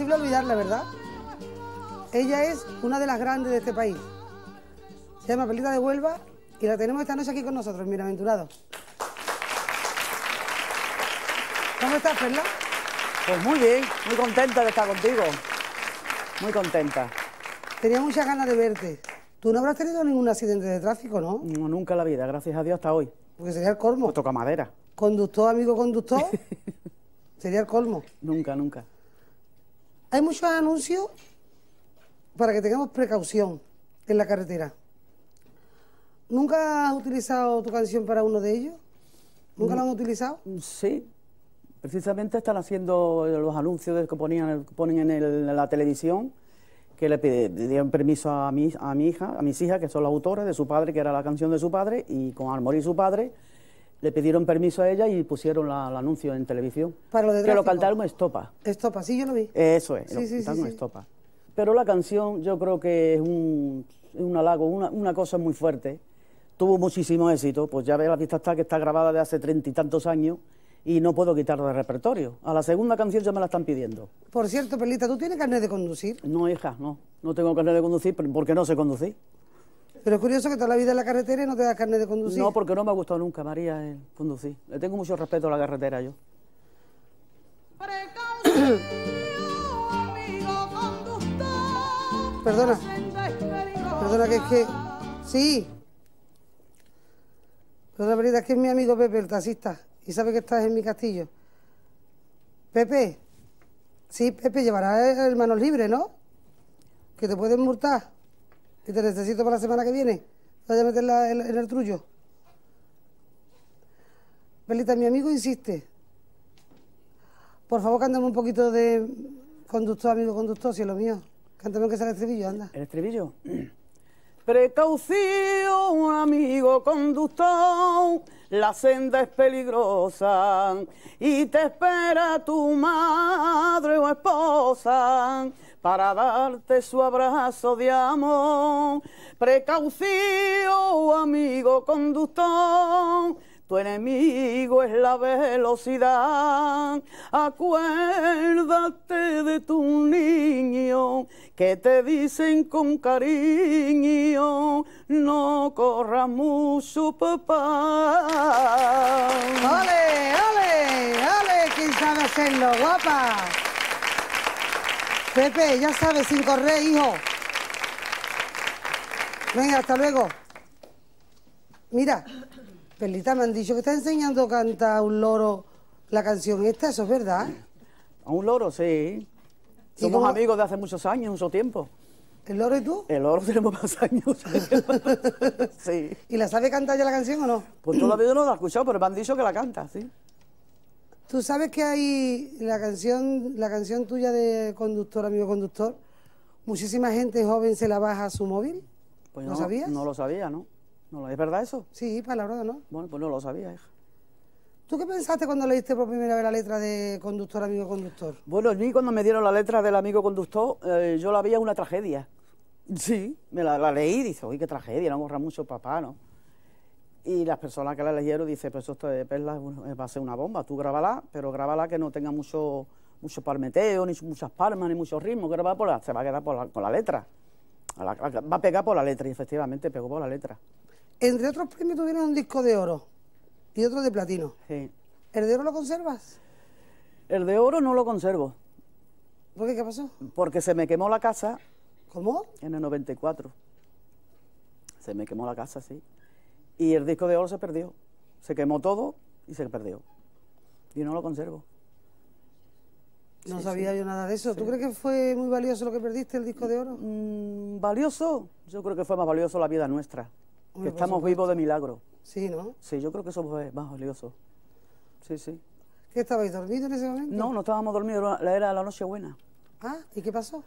imposible olvidarla, ¿verdad? Ella es una de las grandes de este país. Se llama Pelita de Huelva y la tenemos esta noche aquí con nosotros, Bienaventurado. ¿Cómo estás, Perla? Pues muy bien, muy contenta de estar contigo. Muy contenta. Tenía muchas ganas de verte. Tú no habrás tenido ningún accidente de tráfico, ¿no? No, nunca en la vida, gracias a Dios hasta hoy. Porque sería el colmo. Pues toca madera. Conductor, amigo conductor. sería el colmo. Nunca, nunca. Hay muchos anuncios para que tengamos precaución en la carretera. ¿Nunca has utilizado tu canción para uno de ellos? ¿Nunca lo la han mm. utilizado? Sí. Precisamente están haciendo los anuncios que ponían, ponen en, la televisión, que le dieron permiso a mi, a mi hija, a mis hijas, que son las autores de su padre, que era la canción de su padre, y con al y su padre, le pidieron permiso a ella y pusieron el anuncio en televisión. Para Que lo cantaron Estopa. Estopa, sí, yo lo vi. Eso es, Estopa. Pero la canción yo creo que es un, un halago, una, cosa muy fuerte. Tuvo muchísimo éxito, pues ya ves la pista está que está grabada de hace treinta y tantos años y no puedo quitarla de repertorio. A la segunda canción ya me la están pidiendo. Por cierto, Perlita, ¿tú tienes carnet de conducir? No, hija, no. No tengo carnet de conducir porque no sé conducir. Pero es curioso que toda la vida en la carretera y no te da carne de conducir. No, porque no me ha gustado nunca, María, el eh, conducir. Le tengo mucho respeto a la carretera yo. Perdona. Perdona que es que... Sí. Perdona, verdad es que es mi amigo Pepe, el taxista, y sabe que estás en mi castillo. Pepe. Sí, Pepe, llevará el manos libre, ¿no? Que te pueden multar. ¿Y te necesito para la semana que viene. Vaya a meterla en, el truyo. Belita, mi amigo insiste. Por favor, cántame un poquito de conductor, amigo conductor, si es lo mío. Cántame que sea el estribillo, anda. ¿El estribillo? Precaución, amigo conductor, la senda es peligrosa y te espera tu madre o esposa para darte su abrazo de amor. precaucio, amigo conductor, tu enemigo es la velocidad. Acuérdate de tu niño, que te dicen con cariño, no corra mucho, papá. ¡Ale, ale, ale! ale guapa? Pepe, ya sabes, sin correr, hijo. Venga, hasta luego. Mira, Perlita, me han dicho que está enseñando a cantar un loro la canción esta, ¿eso es verdad? A un loro, sí. Somos amigos de hace muchos años, mucho tiempo. ¿El loro y tú? El loro tenemos más años. sí. ¿Y la sabe cantar ya la canción o no? Pues todavía no la he escuchado, pero me han dicho que la canta, sí. Tú sabes que hay la canción, la canción tuya de conductor, amigo conductor, muchísima gente joven se la baja a su móvil. Pues ¿No, sabías? No lo sabía, ¿no? no es verdad eso? Sí, palabra, ¿no? Bueno, pues no lo sabía, hija. ¿Tú qué pensaste cuando leíste por primera vez la letra de Conductor, Amigo Conductor? Bueno, a mí cuando me dieron la letra del Amigo Conductor, eh, yo la veía una tragedia. Sí, me la, leí y dije, uy, qué tragedia, no borra mucho papá, ¿no? Y las personas que la leyeron dice pues esto de Perla va a ser una bomba, tú grábala, pero grábala que no tenga mucho, mucho palmeteo, ni muchas palmas, ni mucho ritmo, grábala por la, se va a quedar por la, con la letra. va a pegar por la letra, y efectivamente pegó por la letra. Entre otros premios tuvieron un disco de oro y otro de platino. Sí. ¿El de oro lo conservas? El de oro no lo conservo. ¿Por qué? ¿Qué pasó? Porque se me quemó la casa. ¿Cómo? En el 94. Se me quemó la casa, sí. Y el disco de oro se perdió. Se quemó todo y se perdió. Y no lo conservo. No sabía yo nada de eso. ¿Tú crees que fue muy valioso lo que perdiste, el disco de oro? Mm, ¿Valioso? Yo creo que fue más valioso la vida nuestra. que estamos vivos de milagro. Sí, ¿no? Sí, yo creo que eso fue más valioso. Sí, sí. ¿Qué estabais dormidos en ese momento? No, no estábamos dormidos, era la noche buena. Ah, ¿y qué pasó?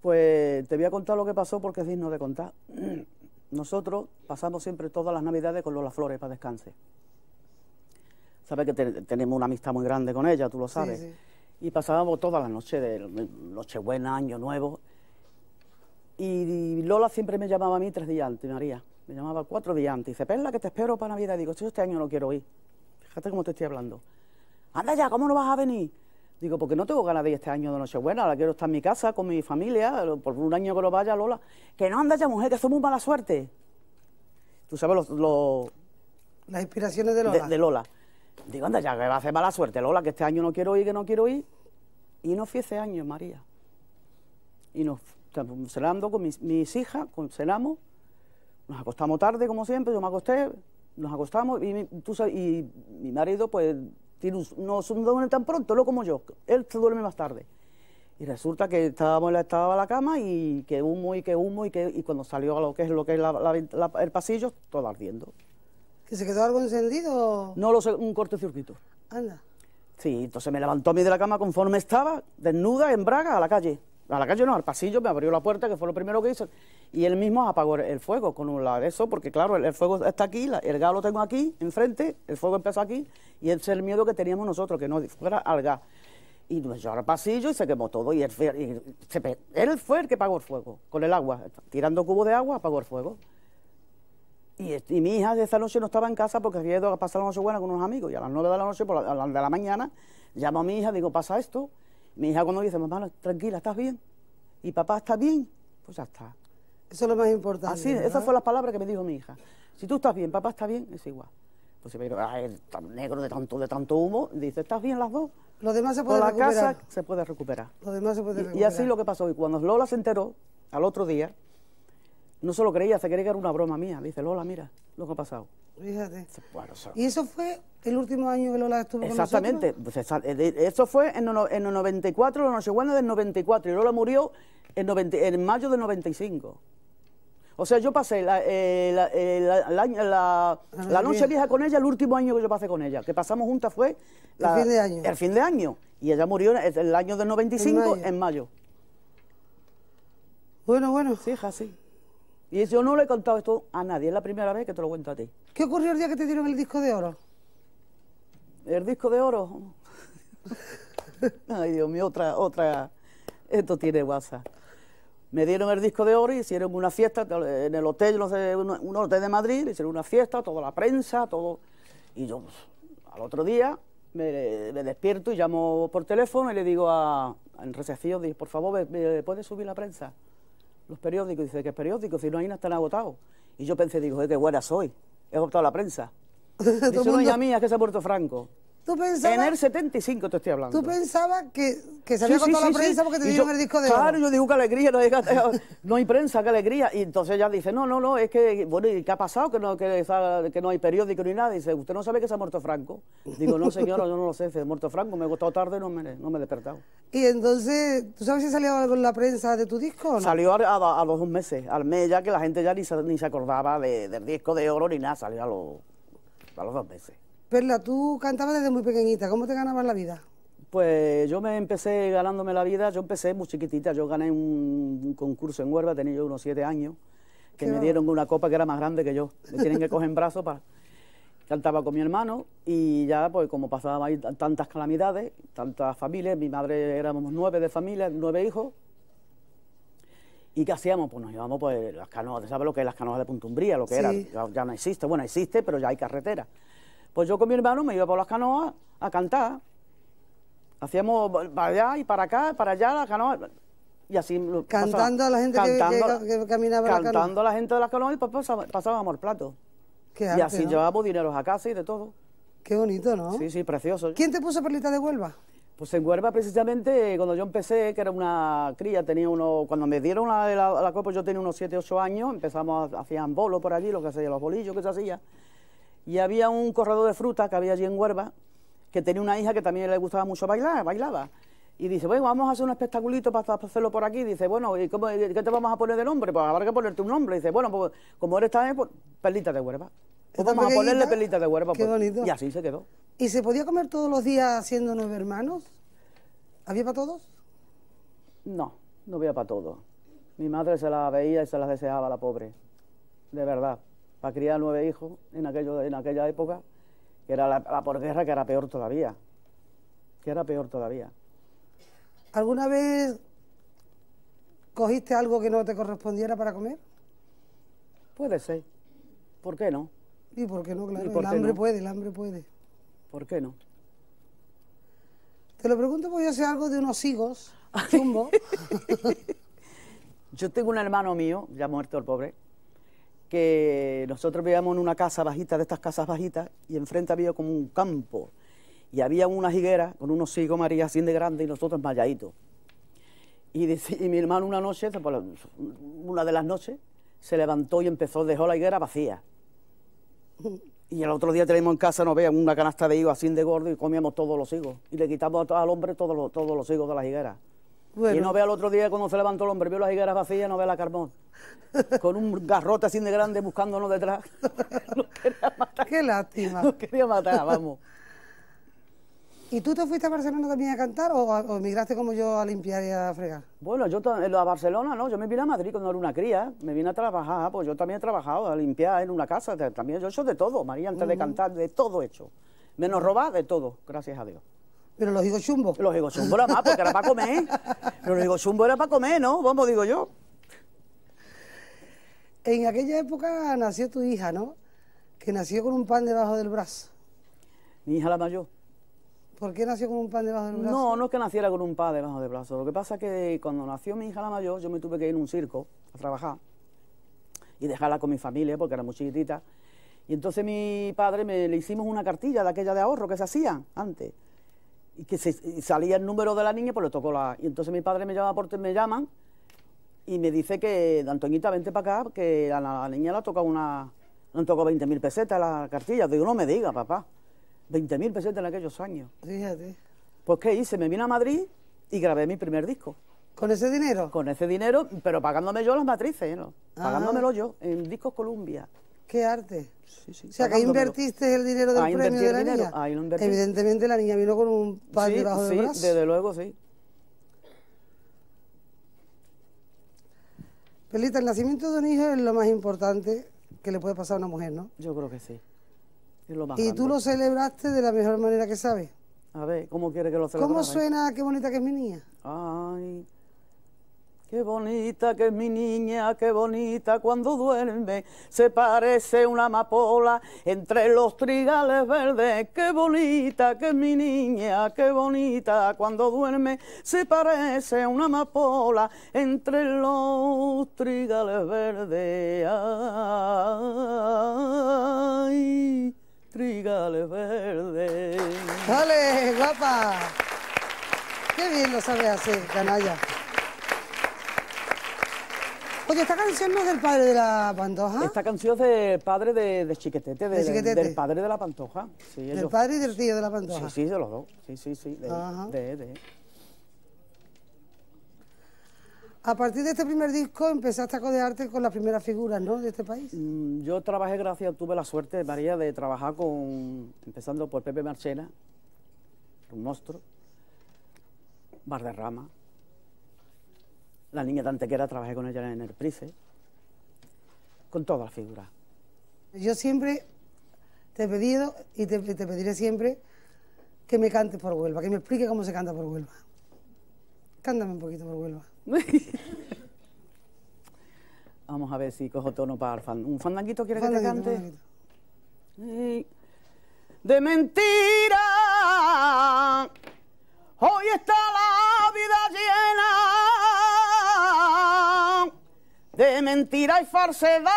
Pues te voy a contar lo que pasó porque es digno de contar. nosotros pasamos siempre todas las navidades con Lola Flores para descanse. Sabes que tenemos una amistad muy grande con ella, tú lo sabes. Y pasábamos todas las noches de Nochebuena, Año Nuevo. Y Lola siempre me llamaba a mí tres días antes, María. Me llamaba cuatro días antes. Y dice, Perla, que te espero para Navidad. digo, yo este año no quiero ir. Fíjate cómo te estoy hablando. Anda ya, ¿cómo no vas a venir? Digo, porque no tengo ganas de ir este año de Nochebuena, ahora quiero estar en mi casa con mi familia, por un año que lo vaya, Lola. Que no anda ya, mujer, que somos mala suerte. Tú sabes, los... Las inspiraciones de Lola. De, Lola. Digo, anda ya, que va a hacer mala suerte, Lola, que este año no quiero ir, que no quiero ir. Y no fui ese año, María. Y nos pues, cenando con mis, hijas, con, cenamos, nos acostamos tarde, como siempre, yo me acosté, nos acostamos y, tú y mi marido, pues no se duerme tan pronto, lo como yo, él se duerme más tarde. Y resulta que estábamos, estaba la cama y que humo y que humo y que cuando salió a lo que es lo que es el pasillo, todo ardiendo. ¿Que se quedó algo encendido? No lo sé, un cortocircuito. Anda. Sí, entonces me levantó a mí de la cama conforme estaba, desnuda, en braga, a la calle. A la calle no, al pasillo, me abrió la puerta, que fue lo primero que hice y él mismo apagó el fuego con un lado eso porque claro, el, fuego está aquí, el gas lo tengo aquí, enfrente, el fuego empezó aquí, y ese es el miedo que teníamos nosotros, que no fuera al gas. Y nos al pasillo y se quemó todo, y, él, fue el que apagó el fuego, con el agua, tirando cubos de agua, apagó el fuego. Y, mi hija de esa noche no estaba en casa porque había ido a pasar la noche buena con unos amigos, y a las nueve de la noche, por a las de la mañana, llamo a mi hija, digo, pasa esto. Mi hija cuando dice, mamá, tranquila, ¿estás bien? ¿Y papá está bien? Pues ya está. Eso es lo más importante. Así, esas esa fue la palabra que me dijo mi hija. Si tú estás bien, papá está bien, es igual. Pues si me digo, ay, tan negro de tanto, de tanto humo, dice, ¿estás bien las dos? Lo demás se puede la casa se puede recuperar. Lo demás se puede y, recuperar. Y así lo que pasó. Y cuando Lola se enteró, al otro día, no se lo creía, se creía que era una broma mía. dice, Lola, mira lo que ha pasado. Fíjate. Y eso fue el último año que Lola estuvo Exactamente. casa. Pues Exactamente. Eh, eso fue en, en el 94, la noche del 94. Y Lola murió en, en mayo del 95. O sea, yo pasé la, eh, eh, ah, noche vieja con ella, el último año que yo pasé con ella, que pasamos juntas fue... el fin de año. El fin de año. Y ella murió el, el año del 95, en mayo. Bueno, bueno. Sí, hija, sí. Y yo no le he contado esto a nadie, es la primera vez que te lo cuento a ti. ¿Qué ocurrió el día que te dieron el disco de oro? ¿El disco de oro? Ay, Dios mío, otra, otra... Esto tiene WhatsApp. Me dieron el disco de oro y hicieron una fiesta en el hotel, no un hotel de Madrid, hicieron una fiesta, toda la prensa, todo. Y yo, pues, al otro día, me, despierto y llamo por teléfono y le digo a, en recepción, por favor, puedes subir la prensa? Los periódicos, dice, ¿qué periódicos? Si no hay nada, están agotados. Y yo pensé, digo, qué buena soy, he agotado la prensa. Dice, no, ya mía, es que se ha muerto Franco en el 75 te estoy hablando. ¿Tú pensabas que, que con toda la prensa porque te dieron el disco de Claro, yo digo, que alegría, no hay, prensa, qué alegría. Y entonces ella dice, no, no, no, es que, bueno, ¿y qué ha pasado? Que no, que, no hay periódico ni nada. Y dice, ¿usted no sabe que se ha muerto Franco? Digo, no, señora, yo no lo sé, se ha muerto Franco, me he gustado tarde no me, no me he despertado. Y entonces, ¿tú sabes si salió con la prensa de tu disco? Salió a, los dos meses, al mes ya que la gente ya ni se, ni se acordaba del disco de oro ni nada, salió a los dos meses. Perla, tú cantabas desde muy pequeñita, ¿cómo te ganabas la vida? Pues yo me empecé ganándome la vida, yo empecé muy chiquitita, yo gané un, concurso en Huelva, tenía yo unos siete años, que me dieron una copa que era más grande que yo, me tienen que coger en brazos para... Cantaba con mi hermano y ya, pues como pasaban ahí tantas calamidades, tantas familias, mi madre éramos nueve de familia, nueve hijos, ¿Y qué hacíamos? Pues nos llevamos pues las canoas, ¿sabes lo que es las canoas de Puntumbría? Lo que era, ya, ya, no existe, bueno, existe, pero ya hay carretera. Pues yo con mi hermano me iba por las canoas a cantar. Hacíamos para allá y para acá, para allá, las canoas. Y así. Cantando a la gente que, que, caminaba Cantando a la, gente de las canoas y pues pasábamos el plato. y así llevábamos dineros a casa y de todo. Qué bonito, ¿no? Sí, sí, precioso. ¿Quién te puso perlita de Huelva? Pues en Huelva precisamente cuando yo empecé, que era una cría, tenía uno, cuando me dieron la, la, copa yo tenía unos 7, 8 años, empezamos, hacían bolos por allí, lo que hacía, los bolillos que se hacía. Y había un corredor de fruta que había allí en Huerva, que tenía una hija que también le gustaba mucho bailar, bailaba. Y dice, bueno, vamos a hacer un espectaculito para hacerlo por aquí. Dice, bueno, ¿y cómo, qué te vamos a poner de nombre? Pues habrá que ponerte un nombre. Dice, bueno, pues como eres tan... Pues, de Huerva. Pues vamos a ponerle perlita de Huerva. Pues. Y así se quedó. ¿Y se podía comer todos los días siendo nueve hermanos? ¿Había para todos? No, no había para todos. Mi madre se la veía y se las deseaba, la pobre. De verdad para criar nueve hijos en, aquello, en aquella época, que era la, porquería que era peor todavía, que era peor todavía. ¿Alguna vez cogiste algo que no te correspondiera para comer? Puede ser. ¿Por qué no? ¿Y por qué no? Claro, el hambre puede, el hambre puede. ¿Por qué no? Te lo pregunto porque yo sé algo de unos higos, chumbo. yo tengo un hermano mío, ya muerto el pobre, que nosotros vivíamos en una casa bajita, de estas casas bajitas, y enfrente había como un campo. Y había una higuera con unos higos marías así de grandes y nosotros malladitos. Y, y mi hermano una noche, una de las noches, se levantó y empezó, dejó la higuera vacía. Y el otro día tenemos en casa, nos veamos una canasta de higos así de gordo y comíamos todos los higos. Y le quitamos al hombre todos los, todos los higos de la higuera. Y no ve al otro día cuando se levantó el hombre, vio las higueras vacías, no ve la carbón. Con un garrote así de grande buscándonos detrás. Nos quería matar. Qué lástima. Nos quería matar, vamos. ¿Y tú te fuiste a Barcelona también a cantar o, emigraste como yo a limpiar y a fregar? Bueno, yo eh, a Barcelona no, yo me vine a Madrid cuando era una cría, me vine a trabajar, pues yo también he trabajado a limpiar en una casa, también yo he hecho de todo, María, antes de cantar, de todo hecho. Menos robar, de todo, gracias a Dios. Pero los higos chumbo. Los digo chumbo era más, porque era para comer. Pero los higos chumbo era para comer, ¿no? Vamos, digo yo. En aquella época nació tu hija, ¿no? Que nació con un pan debajo del brazo. Mi hija la mayor. ¿Por qué nació con un pan debajo del brazo? No, no es que naciera con un pan debajo del brazo. Lo que pasa es que cuando nació mi hija la mayor, yo me tuve que ir a un circo a trabajar y dejarla con mi familia porque era muy chiquitita. Y entonces mi padre le hicimos una cartilla de aquella de ahorro que se hacía antes y que se, salía el número de la niña, pues le tocó la... Y entonces mi padre me llama por me llaman y me dice que, Antoñita, vente para acá, que a la, niña la tocado una... Le tocó 20 mil pesetas la cartilla. Digo, no me diga, papá. 20 mil pesetas en aquellos años. Fíjate. Pues, ¿qué hice? Me vine a Madrid y grabé mi primer disco. ¿Con ese dinero? Con ese dinero, pero pagándome yo las matrices, ¿no? ¿eh? Ah. Pagándomelo yo, en Discos Columbia. ¿Qué arte? o sea, que invertiste el dinero del premio de la niña. Evidentemente la niña vino con un par de debajo Sí, desde luego, sí. Pelita, el nacimiento de un hijo es lo más importante que le puede pasar a una mujer, ¿no? Yo creo que sí. y tú lo celebraste de la mejor manera que sabes. A ver, ¿cómo quiere que lo celebre? ¿Cómo suena qué bonita que es mi niña? Ay... Qué bonita que es mi niña, qué bonita cuando duerme, se parece una amapola entre los trigales verdes. Qué bonita que es mi niña, qué bonita cuando duerme, se parece una amapola entre los trigales verdes. Ay, trigales verdes. Dale, guapa. Qué bien lo sabe hacer, canalla esta canción es del padre de la Pantoja. Esta canción es del padre de, Chiquetete, del padre de la Pantoja. del padre y del tío de la Pantoja. Sí, sí, de los dos. Sí, sí, sí. A partir de este primer disco empezaste a codearte con las primeras figuras, ¿no?, de este país. Mm, yo trabajé, gracias, tuve la suerte, María, de trabajar con, empezando por Pepe Marchena, un monstruo, Barderrama, la niña de trabajé con ella en el Price, con todas las figuras. Yo siempre te he pedido y te, pediré siempre que me cantes por Huelva, que me explique cómo se canta por Huelva. Cántame un poquito por Huelva. Vamos a ver si cojo tono para ¿Un fandanguito quiere que te cante? De mentira, hoy está la de mentira y falsedad,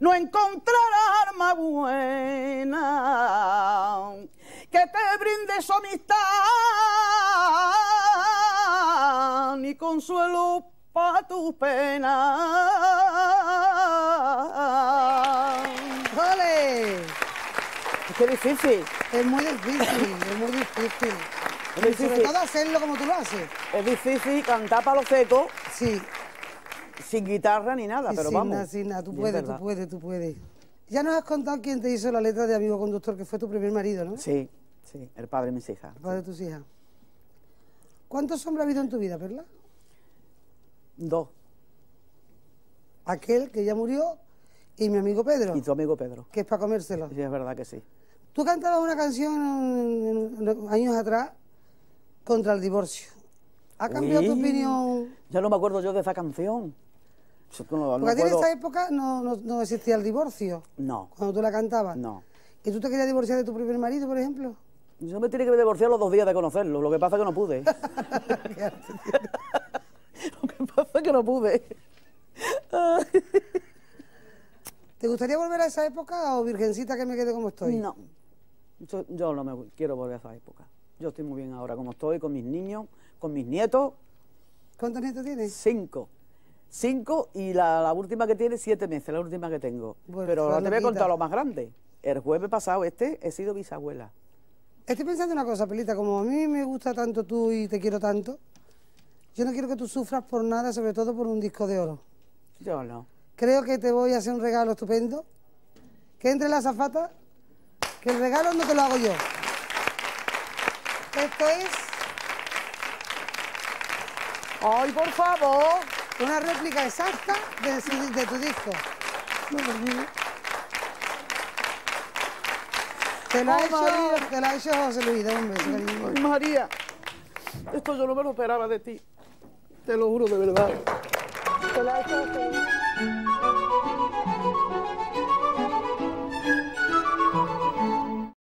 no encontrarás arma buena que te brinde amistad ni consuelo para tus penas Dale, Es difícil. Es muy difícil, es muy difícil. Es difícil. hacerlo como tú lo haces. Es difícil cantar para los secos Sí. Sin guitarra ni nada, pero vamos. sin nada, tú puedes, tú puedes, tú puedes. Ya nos has contado quién te hizo la letra de Amigo Conductor, que fue tu primer marido, ¿no? Sí, sí, el padre de mis hijas. El padre de tus hijas. ¿Cuántos hombres ha habido en tu vida, Perla? Dos. Aquel que ya murió y mi amigo Pedro. Y tu amigo Pedro. Que es para comérselo. Sí, es verdad que sí. Tú cantabas una canción años atrás contra el divorcio. ¿Ha cambiado tu opinión? Ya no me acuerdo yo de esa canción. No, no ti en esa época no, existía el divorcio. No. Cuando tú la cantabas. No. ¿Y tú te querías divorciar de tu primer marido, por ejemplo? Yo me tenía que divorciar los dos días de conocerlo. Lo que pasa es que no pude. lo que pasa es que no pude. ¿Te gustaría volver a esa época o virgencita que me quede como estoy? No. yo no me quiero volver a esa época. Yo estoy muy bien ahora como estoy, con mis niños, con mis nietos. ¿Cuántos nietos tienes? Cinco. Cinco y la, última que tiene siete meses, la última que tengo. Pero te voy a contar lo más grande. El jueves pasado este he sido bisabuela. Estoy pensando una cosa, Pelita, como a mí me gusta tanto tú y te quiero tanto, yo no quiero que tú sufras por nada, sobre todo por un disco de oro. Yo no. Creo que te voy a hacer un regalo estupendo. Que entre la zafata, que el regalo no te lo hago yo. Esto es ¡Ay, por favor, una réplica exacta de, de tu disco. No, te la, oh, te la ha hecho José Luis, cariño. María, esto yo no me lo esperaba de ti. Te lo juro de verdad. Te la ha hecho José Luis.